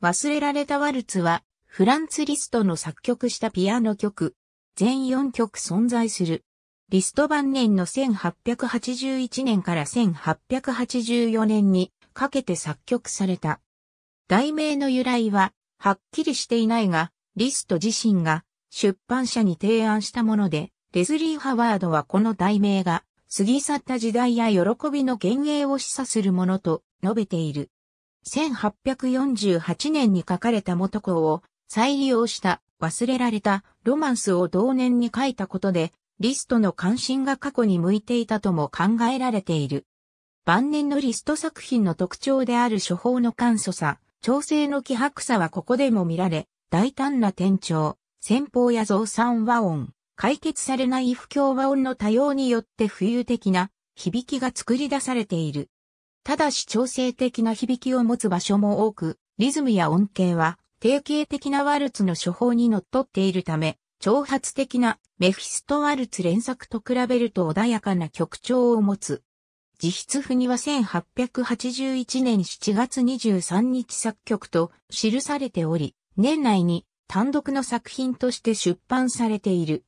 忘れられたワルツは、フランツ・リストの作曲したピアノ曲、全4曲存在する。リスト晩年の1881年から1884年にかけて作曲された。題名の由来は、はっきりしていないが、リスト自身が出版社に提案したもので、レズリー・ハワードはこの題名が過ぎ去った時代や喜びの幻影を示唆するものと述べている。1848年に書かれた元子を再利用した忘れられたロマンスを同年に書いたことで、リストの関心が過去に向いていたとも考えられている。晩年のリスト作品の特徴である処方の簡素さ、調整の希薄さはここでも見られ、大胆な転調、先方や増産和音、解決されない不協和音の多様によって浮遊的な響きが作り出されている。ただし調整的な響きを持つ場所も多く、リズムや音程は定型的なワルツの処方にのっとっているため、挑発的なメフィストワルツ連作と比べると穏やかな曲調を持つ。自筆譜には1881年7月23日作曲と記されており、年内に単独の作品として出版されている。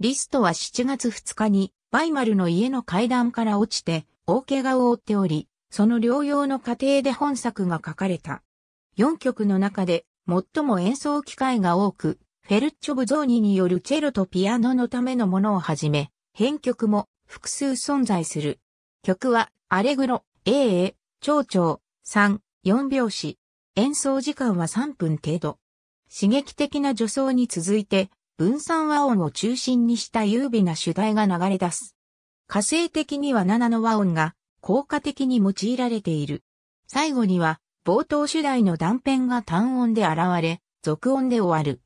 リストは7月2日にバイマルの家の階段から落ちて大怪我を負っており、その療養の過程で本作が書かれた。4曲の中で最も演奏機会が多く、フェルッチョ・ブゾーニによるチェロとピアノのためのものをはじめ、編曲も複数存在する。曲は、アレグロ、AA、蝶々、3、4拍子。演奏時間は3分程度。刺激的な助走に続いて、分散和音を中心にした優美な主題が流れ出す。火星的には7の和音が効果的に用いられている。最後には、冒頭主題の断片が単音で現れ、続音で終わる。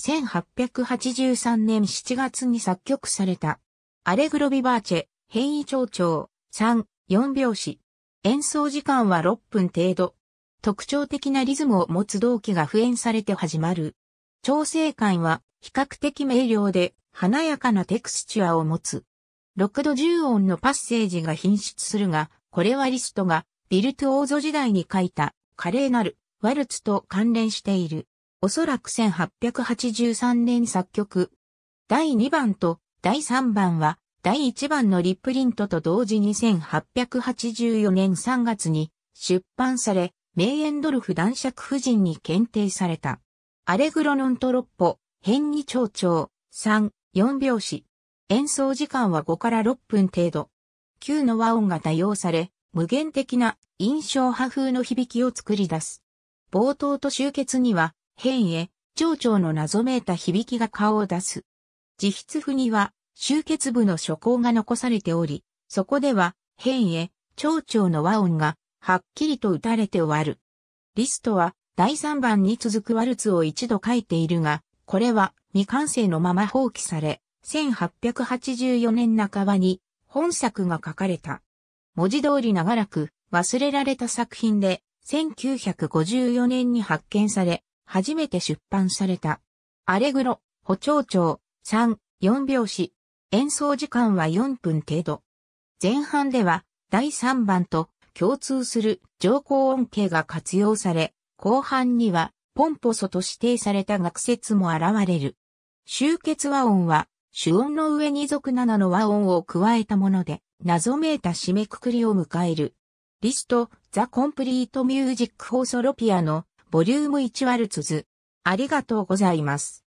1883年7月に作曲された。アレグロビバーチェ、変異長調、3、4拍子。演奏時間は6分程度。特徴的なリズムを持つ動機が普縁されて始まる。調整感は比較的明瞭で華やかなテクスチュアを持つ。6度10音のパッセージが品質するが、これはリストがビルトオーゾ時代に書いた華麗なるワルツと関連している。おそらく1883年作曲。第2番と第3番は第1番のリプリントと同時に1884年3月に出版され、メイエンドルフ男爵夫人に検定された。アレグロノントロッポ、変に長調、3、4拍子、演奏時間は5から6分程度。9の和音が多用され、無限的な印象派風の響きを作り出す。冒頭と終結には、変へ、蝶々の謎めいた響きが顔を出す。自筆譜には、終結部の書稿が残されており、そこでは、変へ、蝶々の和音が、はっきりと打たれて終わる。リストは、第3番に続くワルツを一度書いているが、これは未完成のまま放棄され、1884年半ばに本作が書かれた。文字通り長らく忘れられた作品で、1954年に発見され、初めて出版された。アレグロ、補聴長、3、4拍子。演奏時間は4分程度。前半では、第3番と共通する上高音形が活用され、後半にはポンポソと指定された学説も現れる。集結和音は主音の上に属7の和音を加えたもので、謎めいた締めくくりを迎える。リスト、ザ・コンプリート・ミュージック・フォー・ソロピアの、ボリューム1ワルツズ。ありがとうございます。